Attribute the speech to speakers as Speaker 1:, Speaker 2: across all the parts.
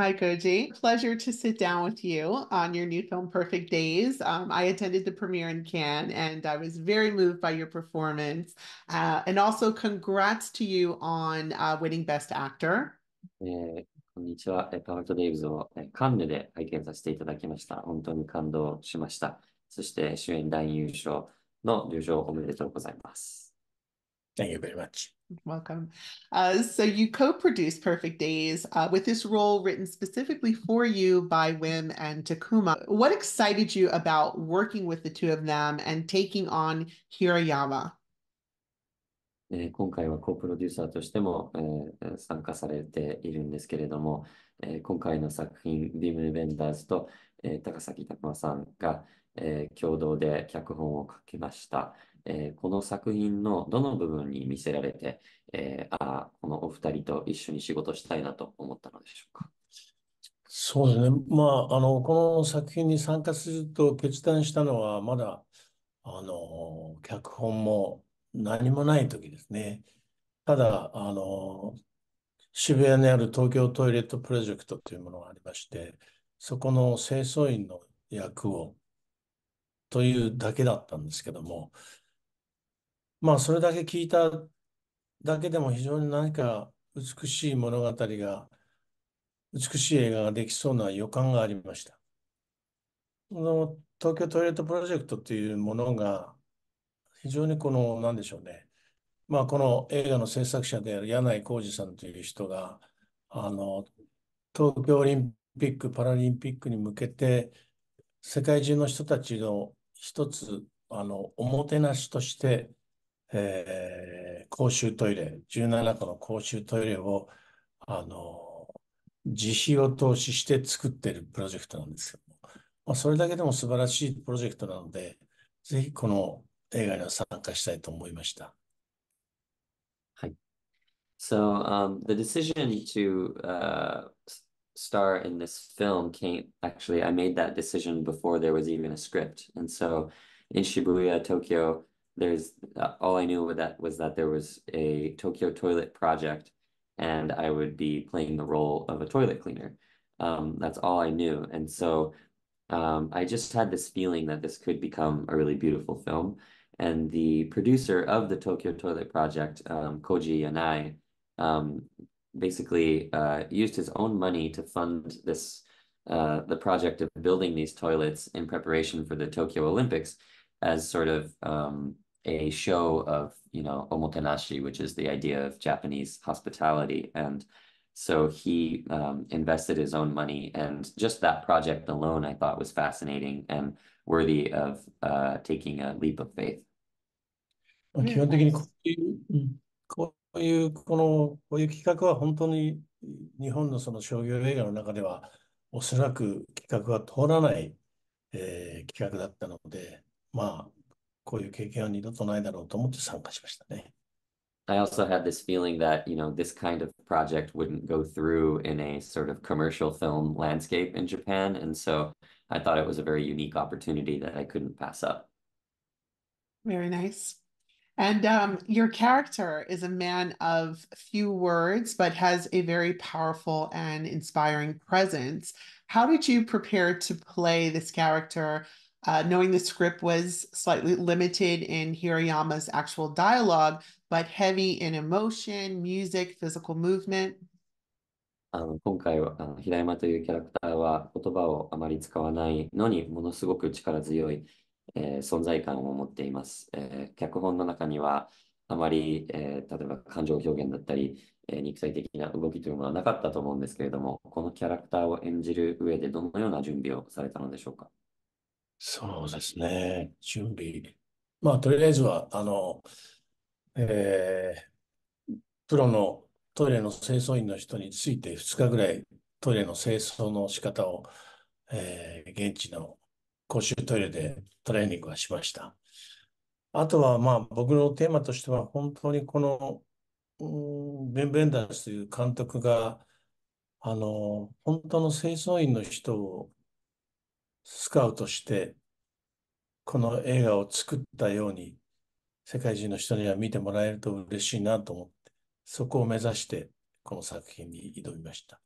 Speaker 1: Hi, Koji. Pleasure to sit down with you on your new film, Perfect Days. Um, I attended the premiere in Cannes and I was very moved by your performance. Uh, and also, congrats to you on uh, winning Best Actor. Thank you very much. Welcome. Uh, so you co-produced Perfect Days uh, with this role written specifically for you by Wim and Takuma. What excited you about working with the two of them and taking on Hirayama? えー、
Speaker 2: 今回はコプロデューサーとしても、えー、参加されているんですけれども、えー、今回の作品、ビーム・ベンダーズと、えー、高崎拓馬さんが、えー、共同で脚本を書きました。えー、この作品のどの部分に見せられて、えー、あこのお二人と一緒に仕事したいなと思ったのでしょうか。
Speaker 3: そうですね。まあ、あの、この作品に参加すると決断したのは、まだ、あの、脚本も何もない時ですね。ただ、あの、渋谷にある東京トイレットプロジェクトというものがありまして、そこの清掃員の役をというだけだったんですけども、まあ、それだけ聞いただけでも非常に何か美しい物語が、美しい映画ができそうな予感がありました。この東京トイレットプロジェクトというものが、非常にこの、なんでしょうね。まあ、この映画の制作者である柳井浩二さんという人が、あの、東京オリンピック・パラリンピックに向けて、世界中の人たちの一つ、あの、おもてなしとして、えー、公衆トイレ、17個の公衆トイレを、あの、自費を投資して作ってるプロジェクトなんですけども、まあ、それだけでも素晴らしいプロジェクトなので、ぜひこの映画には参加したいと思いました。
Speaker 2: はい。So, um, the decision to uh, star in this film came actually, I made that decision before there was even a script. And so in Shibuya, Tokyo, there's uh, all I knew that was that there was a Tokyo toilet project and I would be playing the role of a toilet cleaner. Um, that's all I knew. And so um, I just had this feeling that this could become a really beautiful film. And the producer of the Tokyo Toilet Project, um, Koji Yanai, um, basically uh, used his own money to fund this uh, the project of building these toilets in preparation for the Tokyo Olympics as sort of um, a show of you know omotenashi, which is the idea of Japanese hospitality, and so he um, invested his own money, and just that project alone, I thought was fascinating and worthy of uh, taking a leap of faith.
Speaker 3: 基本的にこういうこういうこのこういう企画は本当に日本のその商業映画の中ではおそらく企画は通らない、えー、企画だったので、まあこういう経験は二度とないだろうと思って参加しましたね。
Speaker 2: I also had this feeling that, you know, this kind of project wouldn't go through in a sort of commercial film landscape in Japan. And so I thought it was a very unique opportunity that I couldn't pass up.
Speaker 1: Very nice. And um, your character is a man of few words, but has a very powerful and inspiring presence. How did you prepare to play this character? Uh, knowing the script was slightly limited in Hirayama's actual dialogue, but heavy in emotion, music, physical movement.
Speaker 2: あの今回はあの平山というキャラクターは言葉をあまり使わないのにものすごく力強い、えー、存在感を持っています、えー。脚本の中にはあまり、えー、例えば感情表現だったり、えー、肉体的な動きというものはなかったと思うんですけれども、このキャラクターを演じる上でどのような準備をされたのでしょうか
Speaker 3: そうですね。準備。まあ、とりあえずは、あの、えー、プロのトイレの清掃員の人について2日ぐらいトイレの清掃の仕方を、えー、現地の公衆トイレでトレーニングはしました。あとは、まあ、僕のテーマとしては、本当にこの、うん、ベン・ベンダースという監督が、あの、本当の清掃員の人をスカウトして、この映画を作ったように、世界中の人には見てもらえると嬉しいなと思って、そこを目指して、この作品に挑みました。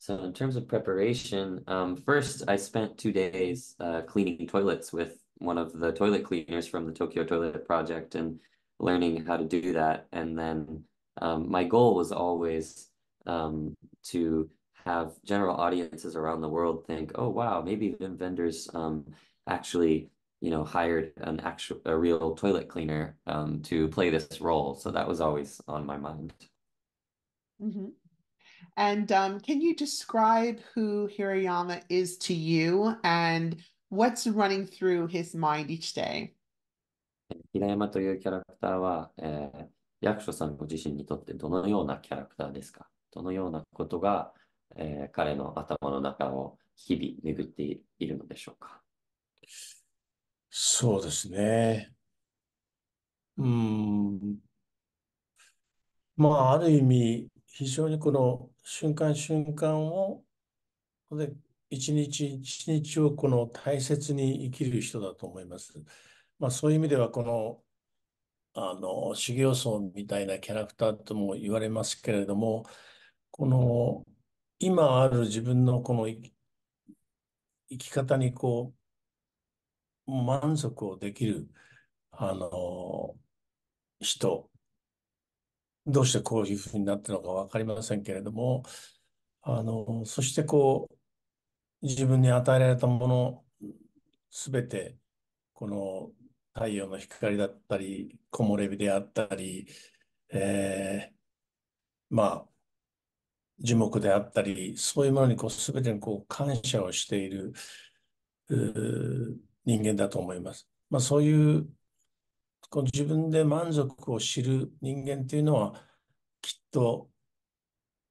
Speaker 2: So, in terms of preparation, um, first, I spent two days uh, cleaning toilets with one of the toilet cleaners from the Tokyo Toilet Project and learning how to do that. And then um, my goal was always um, to have general audiences around the world think, oh wow, maybe Vim vendors um, actually you know hired an actual a real toilet cleaner um, to play this role. So that was always on my mind.
Speaker 1: Mm-hmm. And um, can you describe who Hirayama is to you and what's running through his mind each day?
Speaker 2: 平山というキャラクターは、えー、役所さんご自身にとってどのようなキャラクターですかどのようなことがえー、彼の頭の中を日々巡っているのでしょうか。
Speaker 3: そうですね。うん。まあ、ある意味、非常にこの瞬間瞬間を、で、一日一日をこの大切に生きる人だと思います。まあ、そういう意味では、この、あの、修行僧みたいなキャラクターとも言われますけれども、この、今ある自分のこの生き方にこう、満足をできる、あの、人、どうしてこういうふうになったのかわかりませんけれども、あの、そしてこう、自分に与えられたもの、すべて、この太陽の光だったり、木漏れ日であったり、えー、まあ、樹木であったり、そういうものにこう全てにこう感謝をしている人間だと思います。まあ、そういうこの自分で満足を知る人間っていうのはきっと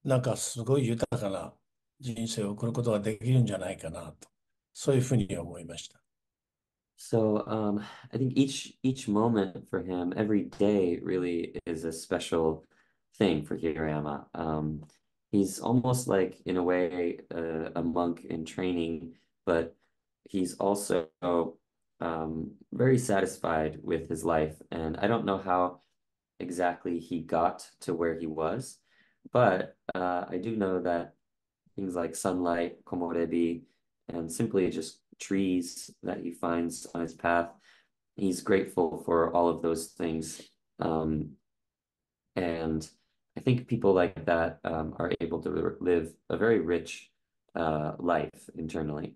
Speaker 3: なんかすごい豊かな人生を送ることができるんじゃないかなと、そういうふうに思いました。
Speaker 2: So um, I think each each moment for him, every day really is a special thing for Hirayama. Um, he's almost like in a way a monk in training but he's also um, very satisfied with his life and i don't know how exactly he got to where he was but uh, i do know that things like sunlight komorebi and simply just trees that he finds on his path he's grateful for all of those things um, and I think people like that um, are able to live a very rich uh, life internally.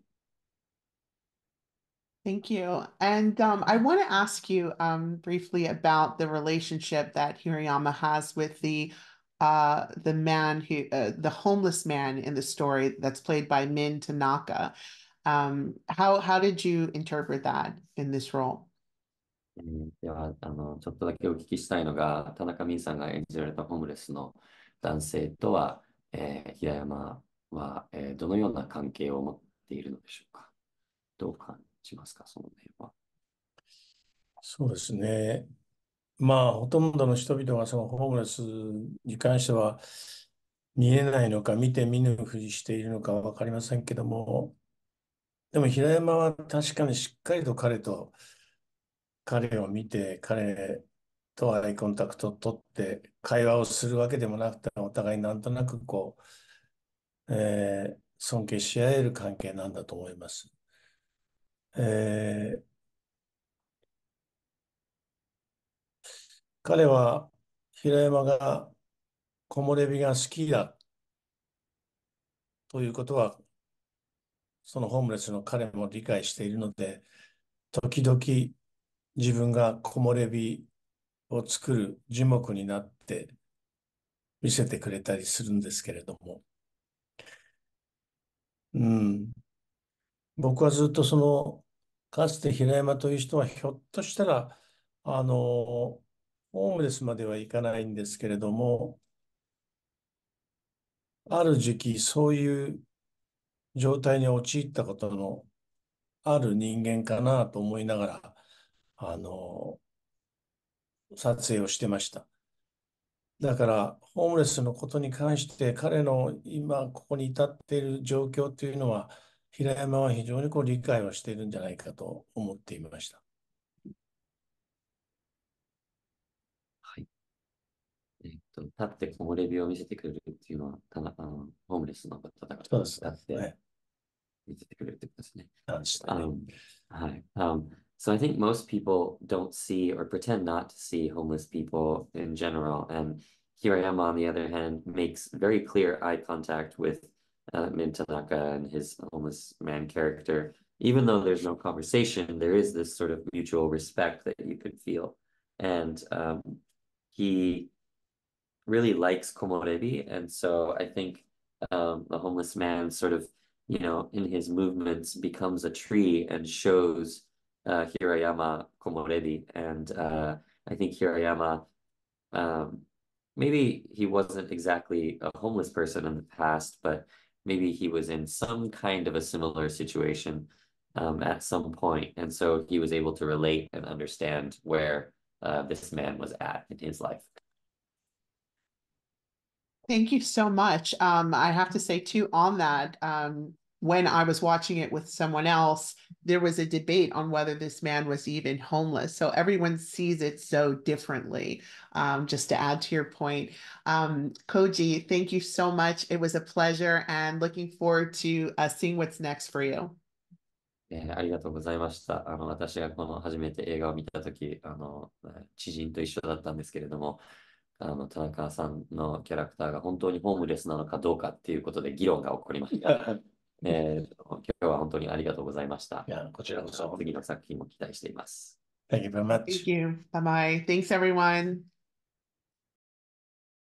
Speaker 1: Thank you. And um, I want to ask you um, briefly about the relationship that Hirayama has with the uh, the man who uh, the homeless man in the story that's played by Min Tanaka. Um, how how did you interpret that in this role?
Speaker 2: ではあのちょっとだけお聞きしたいのが、田中泯さんが演じられたホームレスの男性とは、えー、平山は、えー、どのような関係を持っているのでしょうか。どう感じますか、その辺は。
Speaker 3: そうですね。まあ、ほとんどの人々がそのホームレスに関しては、見えないのか、見て見ぬふりしているのか分かりませんけども、でも平山は確かにしっかりと彼と彼を見て、彼とアイコンタクトを取って、会話をするわけでもなくて、お互いなんとなくこう、えー、尊敬し合える関係なんだと思います。えー、彼は、平山が、木漏れ日が好きだということは、そのホームレスの彼も理解しているので、時々自分が木漏れ日を作る樹木になって見せてくれたりするんですけれども、うん、僕はずっとそのかつて平山という人はひょっとしたらあのホームレスまではいかないんですけれどもある時期そういう状態に陥ったことのある人間かなと思いながらあの、撮影をしてました。だから、ホームレスのことに関して、彼の今、ここに至っている状況というのは、平山は非常にこう理解をしているんじゃないかと思っていました。
Speaker 2: はい。えっと、立って木漏れ日を見せてくれるっていうのは、ただ、あのホームレスの方だから、そうです立って見せてくれるってことですね。ですねあの、はい。あの So I think most people don't see or pretend not to see homeless people in general. And here I am, on the other hand, makes very clear eye contact with uh, and his homeless man character. Even though there's no conversation, there is this sort of mutual respect that you can feel. And um, he really likes Komorebi. And so I think um, the homeless man sort of, you know, in his movements becomes a tree and shows uh, Hirayama Komorebi. And uh, I think Hirayama, um, maybe he wasn't exactly a homeless person in the past, but maybe he was in some kind of a similar situation um, at some point. And so he was able to relate and understand where uh, this man was at in his life.
Speaker 1: Thank you so much. Um, I have to say too on that, um, when I was watching it with someone else, there was a debate on whether this man was even homeless. So everyone sees it so differently. Um, just to add to your point, um, Koji, thank you so much. It was a pleasure and looking forward to uh, seeing what's next for you.
Speaker 2: えー、ありがとうございました。あの、私がこの初めて映画を見たとき、あの、知人と一緒だったんですけれども、あの、田中さんのキャラクターが本当にホームレスなのかどうかっていうことで議論が起こりました。えー、今日は本当にありがとうございました。いや、こちらこそ。次の作品も期待しています。Thank you very much. Thank
Speaker 1: you. Bye bye. Thanks everyone.